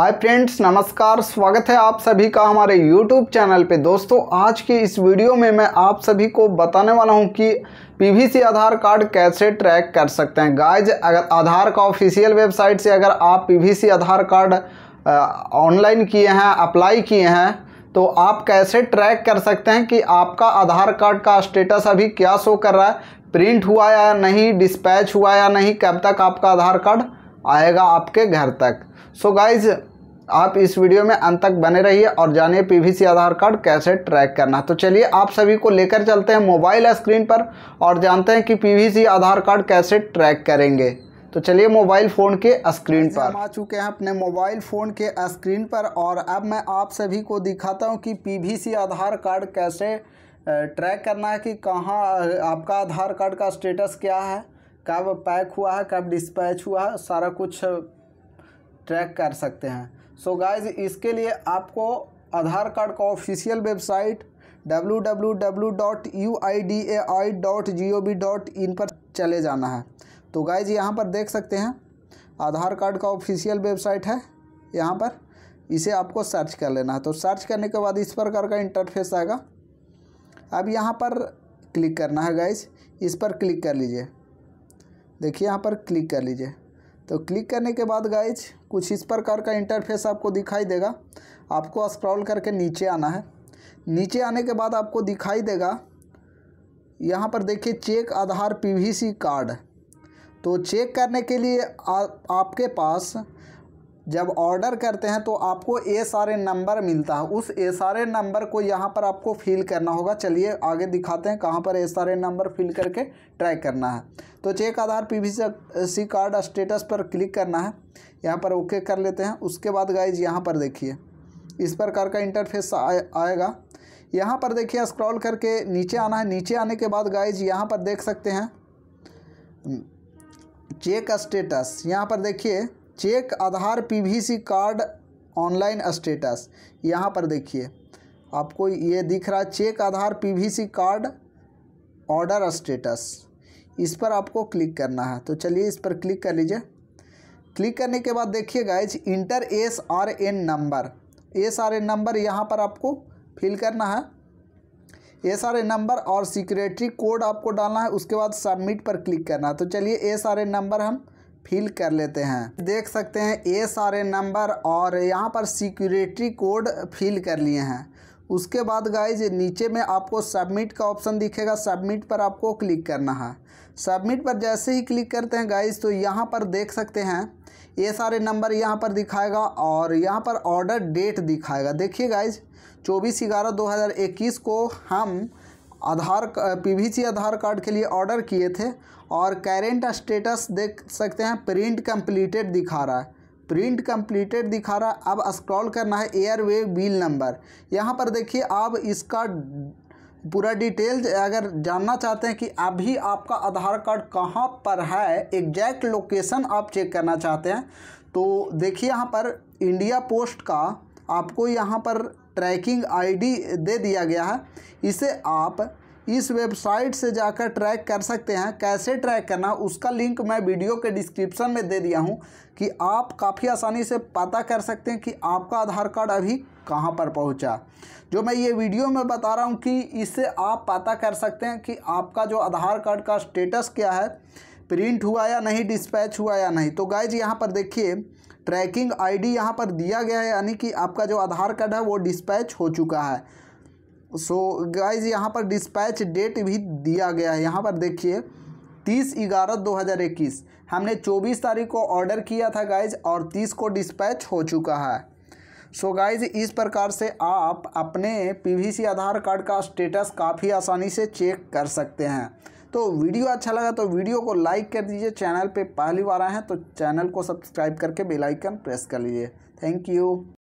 hi friends नमस्कार स्वागत है आप सभी का हमारे यूट्यूब चैनल पे दोस्तों आज की इस वीडियो में मैं आप सभी को बताने वाला हूँ कि पीवीसी आधार कार्ड कैसे ट्रैक कर सकते हैं गाइज अगर आधार का ऑफिशियल वेबसाइट से अगर आप पीवीसी आधार कार्ड ऑनलाइन किए हैं अप्लाई किए हैं तो आप कैसे ट्रैक कर सकते हैं कि आपका आधार कार्ड का स्टेटस अभी क्या शो कर रहा है प्रिंट हुआ या नहीं डिस्पैच हुआ या नहीं कब तक आपका आधार कार्ड आएगा आपके घर तक सो so गाइज़ आप इस वीडियो में अंत तक बने रहिए और जानिए पीवीसी आधार कार्ड कैसे ट्रैक करना तो चलिए आप सभी को लेकर चलते हैं मोबाइल स्क्रीन पर और जानते हैं कि पीवीसी आधार कार्ड कैसे ट्रैक करेंगे तो चलिए मोबाइल फ़ोन के स्क्रीन पर हम आ चुके हैं अपने मोबाइल फ़ोन के स्क्रीन पर और अब मैं आप सभी को दिखाता हूँ कि पी आधार कार्ड कैसे ट्रैक करना है कि कहाँ आपका आधार कार्ड का स्टेटस क्या है कब पैक हुआ है कब डिस्पैच हुआ है सारा कुछ ट्रैक कर सकते हैं सो so गाइज इसके लिए आपको आधार कार्ड का ऑफिशियल वेबसाइट www.uidai.gov.in पर चले जाना है तो गाइज यहाँ पर देख सकते हैं आधार कार्ड का ऑफिशियल वेबसाइट है यहाँ पर इसे आपको सर्च कर लेना है तो सर्च करने के बाद इस प्रकार का इंटरफेस आएगा अब यहाँ पर क्लिक करना है गाइज इस पर क्लिक कर लीजिए देखिए यहाँ पर क्लिक कर लीजिए तो क्लिक करने के बाद गाइज कुछ इस प्रकार का इंटरफेस आपको दिखाई देगा आपको स्क्रॉल करके नीचे आना है नीचे आने के बाद आपको दिखाई देगा यहाँ पर देखिए चेक आधार पीवीसी कार्ड तो चेक करने के लिए आ, आपके पास जब ऑर्डर करते हैं तो आपको ए सारे नंबर मिलता है उस ए सारे नंबर को यहाँ पर आपको फिल करना होगा चलिए आगे दिखाते हैं कहाँ पर ए सारे नंबर फिल करके ट्रैक करना है तो check Aadhaar PVC card status पर क्लिक करना है यहाँ पर ओके कर लेते हैं उसके बाद गाइज यहाँ पर देखिए इस प्रकार का इंटरफेस आए, आएगा यहाँ पर देखिए स्क्रॉल करके नीचे आना है नीचे आने के बाद गाइज यहाँ पर देख सकते हैं चेक स्टेटस यहाँ पर देखिए check Aadhaar PVC card online status यहाँ पर देखिए आपको ये दिख रहा है check Aadhaar PVC card order status इस पर आपको क्लिक करना है तो चलिए इस पर क्लिक कर लीजिए क्लिक करने के बाद देखिए guys enter S R N number S R N number यहाँ पर आपको फिल करना है एस आर एन नंबर और सिक्योरिटी कोड आपको डालना है उसके बाद सबमिट पर क्लिक करना है तो चलिए एस आर एन नंबर हम फिल कर लेते हैं देख सकते हैं ये सारे नंबर और यहाँ पर सिक्योरिटी कोड फिल कर लिए हैं उसके बाद गाइज नीचे में आपको सबमिट का ऑप्शन दिखेगा सबमिट पर आपको क्लिक करना है सबमिट पर जैसे ही क्लिक करते हैं गाइज तो यहाँ पर देख सकते हैं ये सारे नंबर यहाँ पर दिखाएगा और यहाँ पर ऑर्डर डेट दिखाएगा देखिए गाइज चौबीस ग्यारह दो हज़ार इक्कीस को हम आधार पीवीसी आधार कार्ड के लिए ऑर्डर किए थे और करेंट स्टेटस देख सकते हैं प्रिंट कंप्लीटेड दिखा रहा है प्रिंट कंप्लीटेड दिखा रहा है अब स्क्रॉल करना है एयरवे बिल नंबर यहाँ पर देखिए आप इसका पूरा डिटेल अगर जानना चाहते हैं कि अभी आपका आधार कार्ड कहाँ पर है एग्जैक्ट लोकेशन आप चेक करना चाहते हैं तो देखिए यहाँ पर इंडिया पोस्ट का आपको यहाँ पर ट्रैकिंग आईडी दे दिया गया है इसे आप इस वेबसाइट से जाकर ट्रैक कर सकते हैं कैसे ट्रैक करना उसका लिंक मैं वीडियो के डिस्क्रिप्शन में दे दिया हूँ कि आप काफ़ी आसानी से पता कर सकते हैं कि आपका आधार कार्ड अभी कहाँ पर पहुँचा जो मैं ये वीडियो में बता रहा हूँ कि इससे आप पता कर सकते हैं कि आपका जो आधार कार्ड का स्टेटस क्या है प्रिंट हुआ या नहीं डिस्पैच हुआ या नहीं तो गाइज यहाँ पर देखिए ट्रैकिंग आईडी यहाँ पर दिया गया है यानी कि आपका जो आधार कार्ड है वो डिस्पैच हो चुका है सो गाइज यहाँ पर डिस्पैच डेट भी दिया गया है यहाँ पर देखिए तीस ग्यारह दो हज़ार इक्कीस हमने चौबीस तारीख को ऑर्डर किया था गाइज और तीस को डिस्पैच हो चुका है सो so गाइज इस प्रकार से आप अपने पीवीसी आधार कार्ड का स्टेटस काफ़ी आसानी से चेक कर सकते हैं तो वीडियो अच्छा लगा तो वीडियो को लाइक कर दीजिए चैनल पे पहली बार आए हैं तो चैनल को सब्सक्राइब करके बेल आइकन प्रेस कर लीजिए थैंक यू